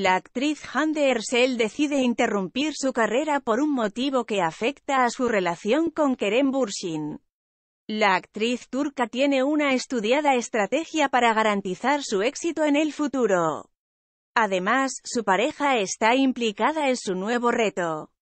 La actriz Hande Ersel decide interrumpir su carrera por un motivo que afecta a su relación con Kerem Bursin. La actriz turca tiene una estudiada estrategia para garantizar su éxito en el futuro. Además, su pareja está implicada en su nuevo reto.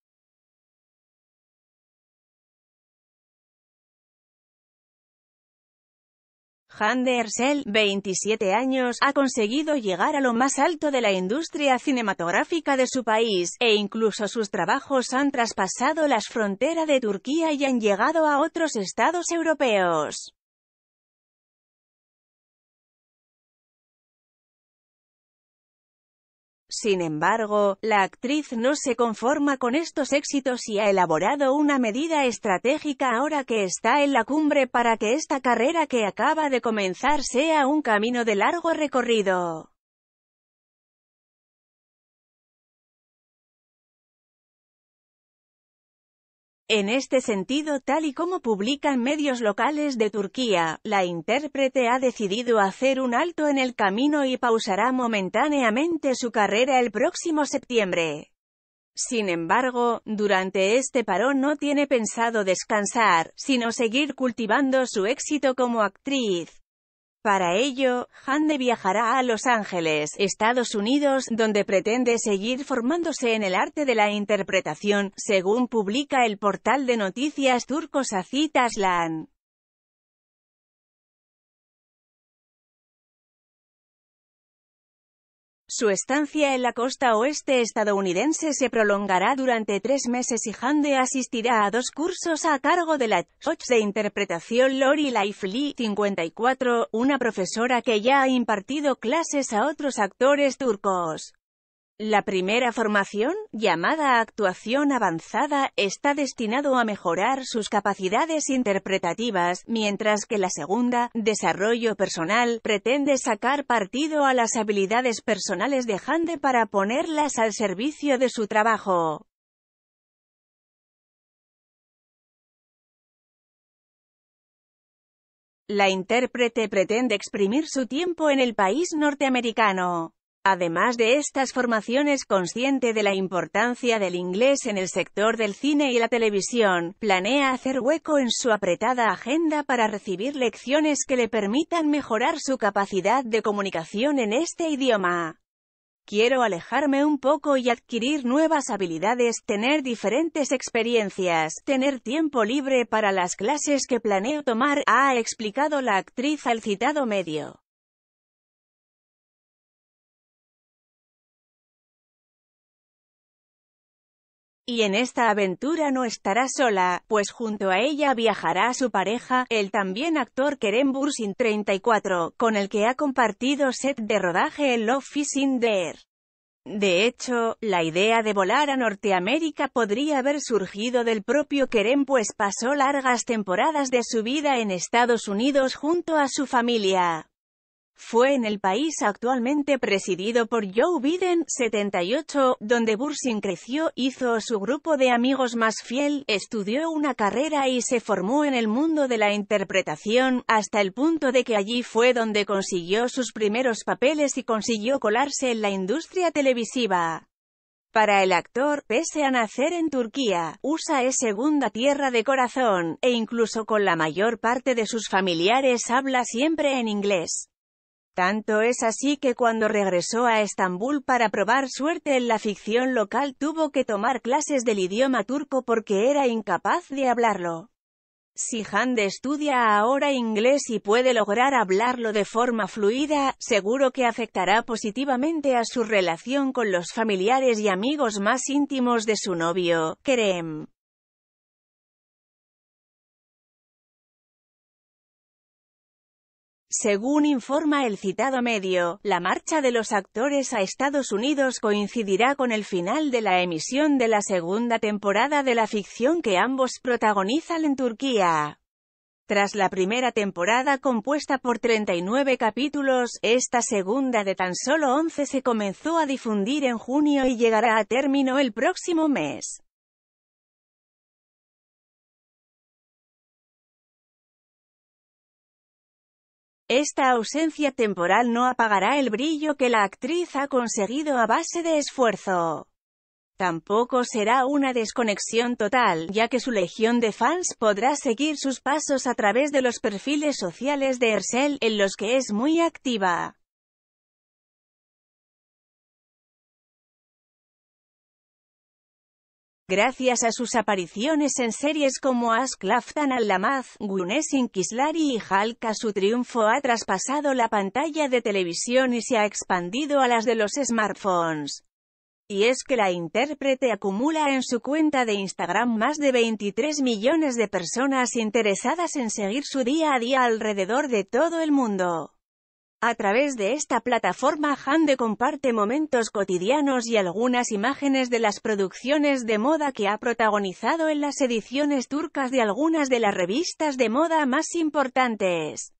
Han 27 años, ha conseguido llegar a lo más alto de la industria cinematográfica de su país, e incluso sus trabajos han traspasado las fronteras de Turquía y han llegado a otros estados europeos. Sin embargo, la actriz no se conforma con estos éxitos y ha elaborado una medida estratégica ahora que está en la cumbre para que esta carrera que acaba de comenzar sea un camino de largo recorrido. En este sentido, tal y como publican medios locales de Turquía, la intérprete ha decidido hacer un alto en el camino y pausará momentáneamente su carrera el próximo septiembre. Sin embargo, durante este parón no tiene pensado descansar, sino seguir cultivando su éxito como actriz. Para ello, Hande viajará a Los Ángeles, Estados Unidos, donde pretende seguir formándose en el arte de la interpretación, según publica el portal de noticias turco Sacit Su estancia en la costa oeste estadounidense se prolongará durante tres meses y Hande asistirá a dos cursos a cargo de la coach de interpretación Lori Lifely 54, una profesora que ya ha impartido clases a otros actores turcos. La primera formación, llamada actuación avanzada, está destinado a mejorar sus capacidades interpretativas, mientras que la segunda, desarrollo personal, pretende sacar partido a las habilidades personales de Hande para ponerlas al servicio de su trabajo. La intérprete pretende exprimir su tiempo en el país norteamericano. Además de estas formaciones consciente de la importancia del inglés en el sector del cine y la televisión, planea hacer hueco en su apretada agenda para recibir lecciones que le permitan mejorar su capacidad de comunicación en este idioma. Quiero alejarme un poco y adquirir nuevas habilidades, tener diferentes experiencias, tener tiempo libre para las clases que planeo tomar, ha explicado la actriz al citado medio. Y en esta aventura no estará sola, pues junto a ella viajará su pareja, el también actor Kerem Bursin 34, con el que ha compartido set de rodaje en Love is in De hecho, la idea de volar a Norteamérica podría haber surgido del propio Kerem pues pasó largas temporadas de su vida en Estados Unidos junto a su familia fue en el país actualmente presidido por Joe Biden, 78, donde Bursin creció, hizo su grupo de amigos más fiel, estudió una carrera y se formó en el mundo de la interpretación, hasta el punto de que allí fue donde consiguió sus primeros papeles y consiguió colarse en la industria televisiva. Para el actor, pese a nacer en Turquía, USA es segunda tierra de corazón, e incluso con la mayor parte de sus familiares habla siempre en inglés. Tanto es así que cuando regresó a Estambul para probar suerte en la ficción local tuvo que tomar clases del idioma turco porque era incapaz de hablarlo. Si Sihand estudia ahora inglés y puede lograr hablarlo de forma fluida, seguro que afectará positivamente a su relación con los familiares y amigos más íntimos de su novio, Kerem. Según informa el citado medio, la marcha de los actores a Estados Unidos coincidirá con el final de la emisión de la segunda temporada de la ficción que ambos protagonizan en Turquía. Tras la primera temporada compuesta por 39 capítulos, esta segunda de tan solo 11 se comenzó a difundir en junio y llegará a término el próximo mes. Esta ausencia temporal no apagará el brillo que la actriz ha conseguido a base de esfuerzo. Tampoco será una desconexión total, ya que su legión de fans podrá seguir sus pasos a través de los perfiles sociales de Ersel, en los que es muy activa. Gracias a sus apariciones en series como Laftan al-Lamaz, Gunesin Kislari y Halka su triunfo ha traspasado la pantalla de televisión y se ha expandido a las de los smartphones. Y es que la intérprete acumula en su cuenta de Instagram más de 23 millones de personas interesadas en seguir su día a día alrededor de todo el mundo. A través de esta plataforma Hande comparte momentos cotidianos y algunas imágenes de las producciones de moda que ha protagonizado en las ediciones turcas de algunas de las revistas de moda más importantes.